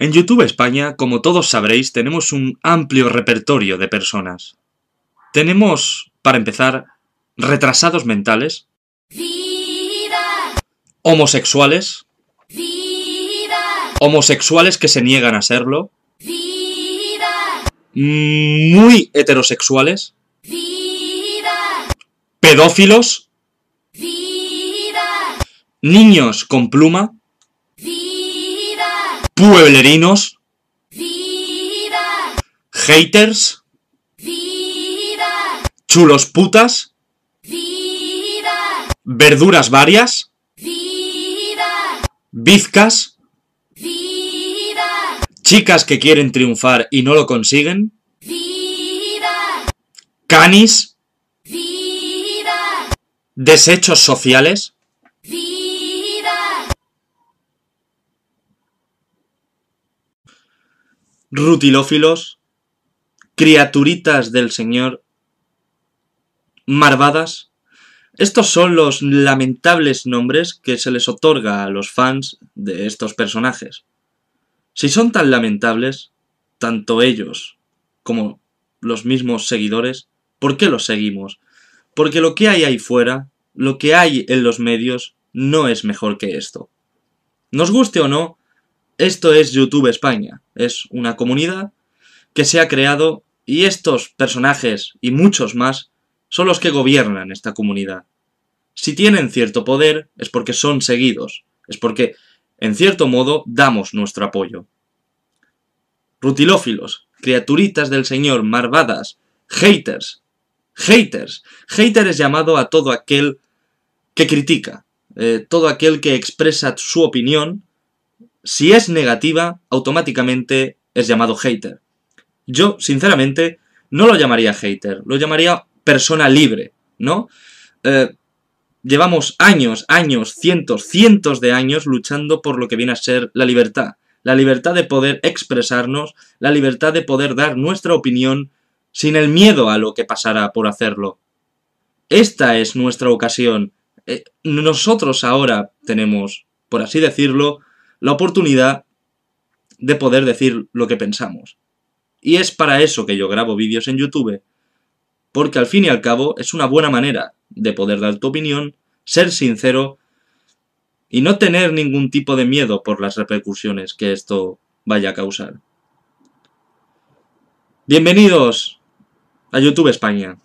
En YouTube España, como todos sabréis, tenemos un amplio repertorio de personas. Tenemos, para empezar, retrasados mentales, homosexuales, homosexuales que se niegan a serlo, muy heterosexuales, pedófilos, niños con pluma, pueblerinos, haters, chulos putas, verduras varias, bizcas, chicas que quieren triunfar y no lo consiguen, canis, desechos sociales, rutilófilos, criaturitas del Señor, marvadas. Estos son los lamentables nombres que se les otorga a los fans de estos personajes. Si son tan lamentables, tanto ellos como los mismos seguidores, ¿por qué los seguimos? Porque lo que hay ahí fuera, lo que hay en los medios, no es mejor que esto. Nos guste o no, esto es YouTube España, es una comunidad que se ha creado y estos personajes y muchos más son los que gobiernan esta comunidad. Si tienen cierto poder es porque son seguidos, es porque, en cierto modo, damos nuestro apoyo. Rutilófilos, criaturitas del Señor, marvadas, haters, haters. Hater es llamado a todo aquel que critica, eh, todo aquel que expresa su opinión si es negativa, automáticamente es llamado hater. Yo, sinceramente, no lo llamaría hater, lo llamaría persona libre, ¿no? Eh, llevamos años, años, cientos, cientos de años luchando por lo que viene a ser la libertad. La libertad de poder expresarnos, la libertad de poder dar nuestra opinión sin el miedo a lo que pasará por hacerlo. Esta es nuestra ocasión. Eh, nosotros ahora tenemos, por así decirlo, la oportunidad de poder decir lo que pensamos. Y es para eso que yo grabo vídeos en YouTube, porque al fin y al cabo es una buena manera de poder dar tu opinión, ser sincero y no tener ningún tipo de miedo por las repercusiones que esto vaya a causar. Bienvenidos a YouTube España.